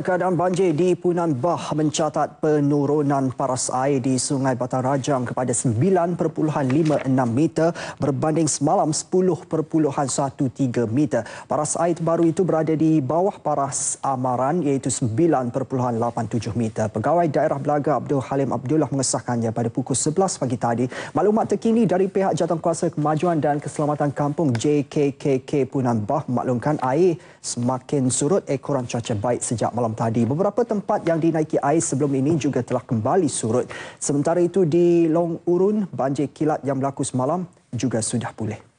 Keadaan banjir di Punan Bah mencatat penurunan paras air di Sungai Batang Rajang kepada 9.56 meter berbanding semalam 10.13 meter. Paras air baru itu berada di bawah paras amaran iaitu 9.87 meter. Pegawai Daerah Belaga Abdul Halim Abdullah mengesahkannya pada pukul 11 pagi tadi. Maklumat terkini dari pihak Jawatankuasa Kemajuan dan Keselamatan Kampung JKKK Punan Bah maklumkan air semakin surut ekoran cuaca baik sejak malam malam tadi. Beberapa tempat yang dinaiki air sebelum ini juga telah kembali surut. Sementara itu di Long Urun, banjir kilat yang berlaku semalam juga sudah pulih.